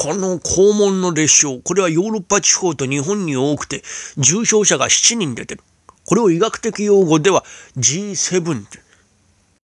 この肛門の裂傷、これはヨーロッパ地方と日本に多くて、重症者が7人出てる。これを医学的用語では G7 って